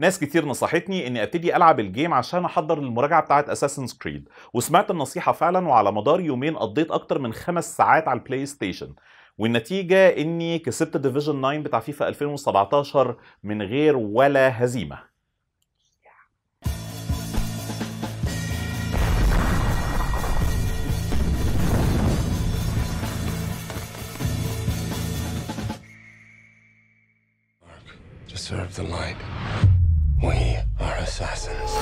ناس كتير نصحتني اني ابتدي العب الجيم عشان احضر للمراجعه بتاعه اساسنز كريد وسمعت النصيحه فعلا وعلى مدار يومين قضيت اكتر من خمس ساعات على البلاي ستيشن والنتيجه اني كسبت ديفيجن 9 بتاع فيفا 2017 من غير ولا هزيمه Serve the light. We are assassins.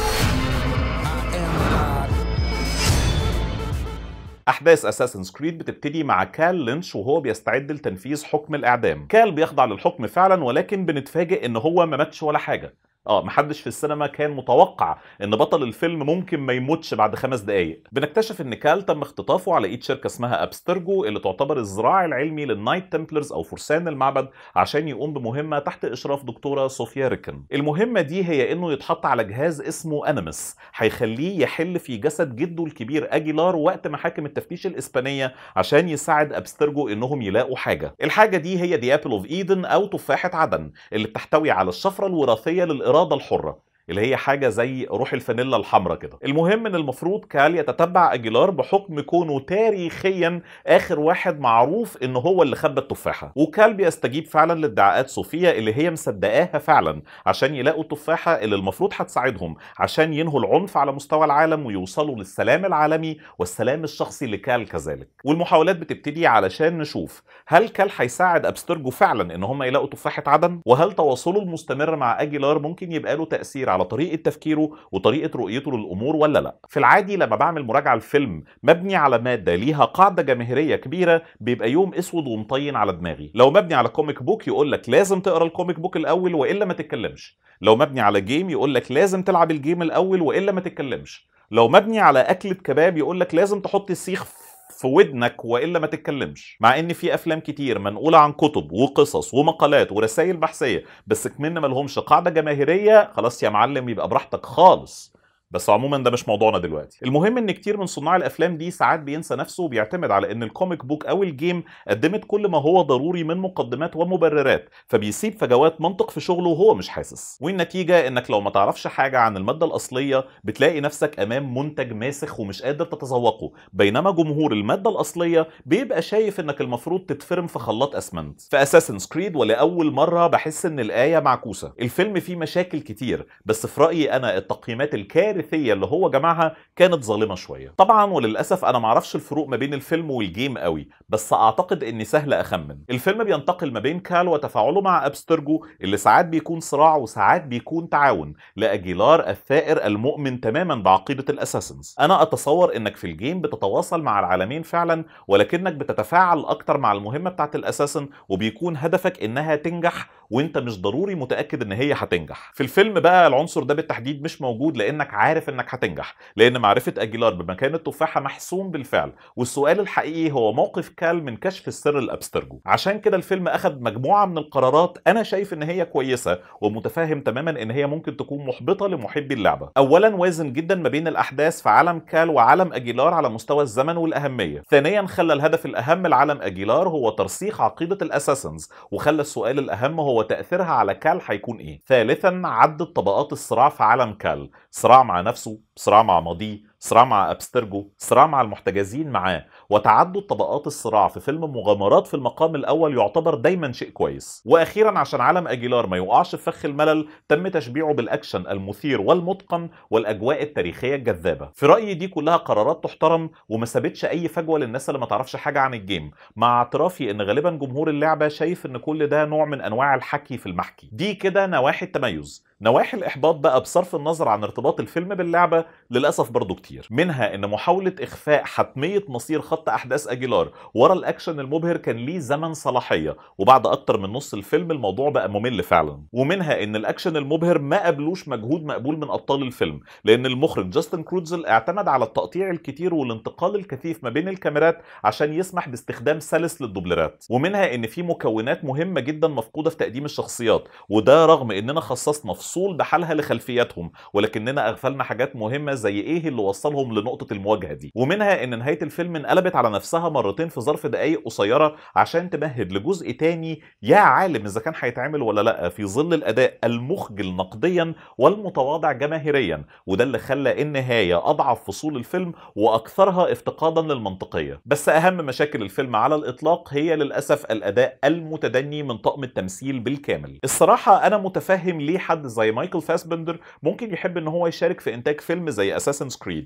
احداث اساسنز كريد بتبتدي مع كال لينش وهو بيستعد لتنفيذ حكم الاعدام كال بيخضع للحكم فعلا ولكن بنتفاجئ ان هو ما ماتش ولا حاجه اه محدش في السينما كان متوقع ان بطل الفيلم ممكن ما يموتش بعد خمس دقايق بنكتشف ان كال تم اختطافه على ايد شركه اسمها ابسترجو اللي تعتبر الذراع العلمي للنايت تمبلرز او فرسان المعبد عشان يقوم بمهمه تحت اشراف دكتوره صوفيا ريكن المهمه دي هي انه يتحط على جهاز اسمه انيمس هيخليه يحل في جسد جده الكبير اجيلار وقت محاكم التفتيش الاسبانيه عشان يساعد ابسترجو انهم يلاقوا حاجه الحاجه دي هي دي ابل اوف ايدن او تفاحه عدن اللي بتحتوي على الشفره الوراثيه للإرادة الإرادة الحرة اللي هي حاجه زي روح الفانيلا الحمراء كده المهم ان المفروض كال يتتبع اجيلار بحكم كونه تاريخيا اخر واحد معروف ان هو اللي خبى التفاحه وكال بيستجيب فعلا لادعاءات صوفيا اللي هي مصدقاها فعلا عشان يلاقوا التفاحه اللي المفروض هتساعدهم عشان ينهوا العنف على مستوى العالم ويوصلوا للسلام العالمي والسلام الشخصي لكال كذلك والمحاولات بتبتدي علشان نشوف هل كال هيساعد ابسترجو فعلا ان هم يلاقوا تفاحه عدن وهل تواصله المستمر مع اجيلار ممكن يبقى له تاثير على طريقه تفكيره وطريقه رؤيته للامور ولا لا في العادي لما بعمل مراجعه لفيلم مبني على ماده ليها قاعده جماهيريه كبيره بيبقى يوم اسود ومطين على دماغي لو مبني على كوميك بوك يقول لك لازم تقرا الكوميك بوك الاول والا ما تتكلمش لو مبني على جيم يقول لك لازم تلعب الجيم الاول والا ما تتكلمش لو مبني على اكله كباب يقول لك لازم تحط السيخ في ودنك والا ما تتكلمش مع ان في افلام كتير منقوله عن كتب وقصص ومقالات ورسائل بحثيه بس كمان ما لهمش قاعده جماهيريه خلاص يا معلم يبقى براحتك خالص بس عموما ده مش موضوعنا دلوقتي المهم ان كتير من صناع الافلام دي ساعات بينسى نفسه وبيعتمد على ان الكوميك بوك او الجيم قدمت كل ما هو ضروري من مقدمات ومبررات فبيسيب فجوات منطق في شغله وهو مش حاسس والنتيجه انك لو ما تعرفش حاجه عن الماده الاصليه بتلاقي نفسك امام منتج ماسخ ومش قادر تتذوقه بينما جمهور الماده الاصليه بيبقى شايف انك المفروض تتفرم في خلاط اسمنت في اساسن سكريد ولاول مره بحس ان الايه معكوسه الفيلم فيه مشاكل كتير بس في رايي انا التقييمات الكارثه الكارثيه اللي هو جمعها كانت ظالمه شويه طبعا وللاسف انا معرفش الفروق ما بين الفيلم والجيم قوي بس اعتقد اني سهل اخمن الفيلم بينتقل ما بين كال وتفاعله مع ابسترجو اللي ساعات بيكون صراع وساعات بيكون تعاون لاجيلار الثائر المؤمن تماما بعقيده الاساسنز انا اتصور انك في الجيم بتتواصل مع العالمين فعلا ولكنك بتتفاعل اكتر مع المهمه بتاعه الاساسن وبيكون هدفك انها تنجح وانت مش ضروري متاكد ان هي هتنجح في الفيلم بقى العنصر ده بالتحديد مش موجود لانك عارف انك هتنجح لان معرفه اجيلار بمكان التفاحه محسوم بالفعل والسؤال الحقيقي هو موقف كال من كشف السر الابسترجو عشان كده الفيلم اخذ مجموعه من القرارات انا شايف ان هي كويسه ومتفاهم تماما ان هي ممكن تكون محبطه لمحبي اللعبه اولا وازن جدا ما بين الاحداث في عالم كال وعالم اجيلار على مستوى الزمن والاهميه ثانيا خلى الهدف الاهم لعالم اجيلار هو ترسيخ عقيده الاساسنز وخلى السؤال الاهم هو تاثيرها على كال هيكون ايه ثالثا عدد طبقات الصراع في عالم كال صراع مع مع نفسه صراع مع ماضيه صراع مع أبسترجو صراع مع المحتجزين معاه وتعدد طبقات الصراع في فيلم مغامرات في المقام الأول يعتبر دايما شيء كويس وأخيرا عشان عالم أجيلار ما يقعش في فخ الملل تم تشبيعه بالأكشن المثير والمتقن والأجواء التاريخية الجذابة في رأيي دي كلها قرارات تحترم وما سابتش أي فجوة للناس اللي ما تعرفش حاجة عن الجيم مع اعترافي إن غالبا جمهور اللعبة شايف إن كل ده نوع من أنواع الحكي في المحكي دي كده نواحي التميز نواحي الإحباط بقى بصرف النظر عن ارتباط الفيلم باللعبة للأسف برضو كتير كتير منها ان محاولة اخفاء حتمية مصير خط احداث اجيلار ورا الاكشن المبهر كان ليه زمن صلاحية وبعد اكتر من نص الفيلم الموضوع بقى ممل فعلا ومنها ان الاكشن المبهر ما قابلوش مجهود مقبول من ابطال الفيلم لان المخرج جاستن كروتزل اعتمد على التقطيع الكتير والانتقال الكثيف ما بين الكاميرات عشان يسمح باستخدام سلس للدوبلرات ومنها ان في مكونات مهمة جدا مفقودة في تقديم الشخصيات وده رغم اننا خصصنا فصول بحالها لخلفياتهم ولكننا اغفلنا حاجات مهمة زي ايه اللي توصلهم لنقطه المواجهه دي ومنها ان نهايه الفيلم انقلبت على نفسها مرتين في ظرف دقائق قصيره عشان تمهد لجزء تاني يا عالم اذا كان هيتعمل ولا لا في ظل الاداء المخجل نقديا والمتواضع جماهيريا وده اللي خلى النهايه اضعف فصول الفيلم واكثرها افتقادا للمنطقيه بس اهم مشاكل الفيلم على الاطلاق هي للاسف الاداء المتدني من طقم التمثيل بالكامل الصراحه انا متفهم ليه حد زي مايكل فاسبندر ممكن يحب ان هو يشارك في انتاج فيلم زي اساسن سكريد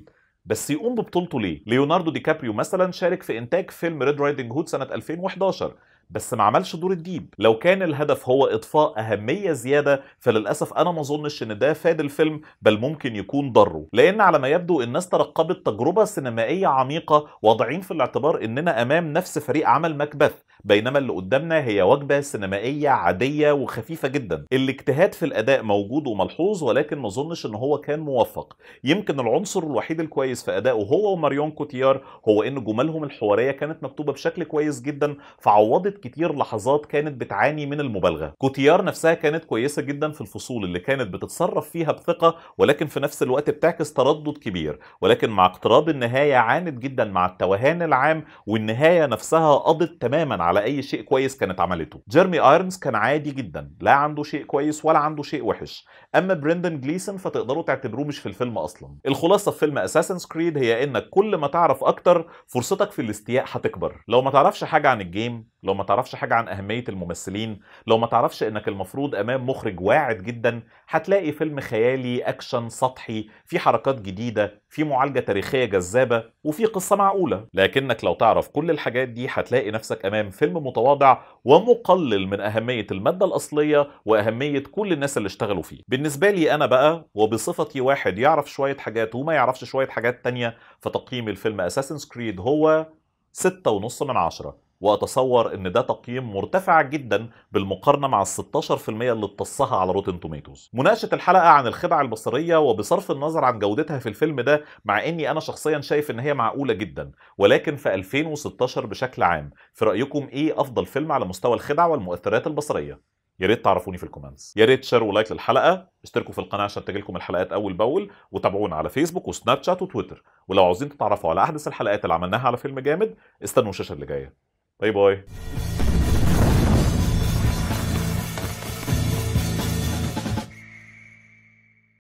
بس يقوم ببطولته ليه ليوناردو دي كابريو مثلا شارك في انتاج فيلم ريد رايدنج هود سنه 2011 بس ما عملش دور الديب لو كان الهدف هو اضفاء اهميه زياده فللاسف انا ما اظنش ان ده فاد الفيلم بل ممكن يكون ضره لان على ما يبدو الناس ترقبت تجربه سينمائيه عميقه واضعين في الاعتبار اننا امام نفس فريق عمل مكبث بينما اللي قدامنا هي وجبه سينمائيه عاديه وخفيفه جدا الاجتهاد في الاداء موجود وملحوظ ولكن ما اظنش ان هو كان موفق يمكن العنصر الوحيد الكويس في ادائه هو وماريون كوتيار هو ان جملهم الحواريه كانت مكتوبه بشكل كويس جدا فعوضت كتير لحظات كانت بتعاني من المبالغه كوتيار نفسها كانت كويسه جدا في الفصول اللي كانت بتتصرف فيها بثقه ولكن في نفس الوقت بتعكس تردد كبير ولكن مع اقتراب النهايه عانت جدا مع التوهان العام والنهايه نفسها قضت تماما على اي شيء كويس كانت عملته جيرمي ايرنز كان عادي جدا لا عنده شيء كويس ولا عنده شيء وحش اما بريندن جليسون فتقدروا تعتبروه مش في الفيلم اصلا الخلاصه في فيلم اساسنز كريد هي انك كل ما تعرف اكتر فرصتك في الاستياء هتكبر لو ما تعرفش حاجه عن الجيم لو ما تعرفش حاجه عن اهميه الممثلين لو ما تعرفش انك المفروض امام مخرج واعد جدا هتلاقي فيلم خيالي اكشن سطحي في حركات جديده في معالجه تاريخيه جذابه وفي قصه معقوله لكنك لو تعرف كل الحاجات دي هتلاقي نفسك امام فيلم متواضع ومقلل من اهميه الماده الاصليه واهميه كل الناس اللي اشتغلوا فيه بالنسبه لي انا بقى وبصفتي واحد يعرف شويه حاجات وما يعرفش شويه حاجات تانية فتقييم الفيلم اساسن كريد هو ستة ونص من عشرة واتصور ان ده تقييم مرتفع جدا بالمقارنه مع ال 16% اللي اتصها على روتن توميتوز. مناقشه الحلقه عن الخدع البصريه وبصرف النظر عن جودتها في الفيلم ده مع اني انا شخصيا شايف ان هي معقوله جدا ولكن في 2016 بشكل عام في رايكم ايه افضل فيلم على مستوى الخدع والمؤثرات البصريه؟ يا ريت تعرفوني في الكومنتس يا ريت شير ولايك للحلقه اشتركوا في القناه عشان تجيلكم الحلقات اول باول وتابعونا على فيسبوك وسناب شات وتويتر ولو عاوزين تتعرفوا على احدث الحلقات اللي عملناها على فيلم جامد استنوا الشاشه اللي جايه Playboy.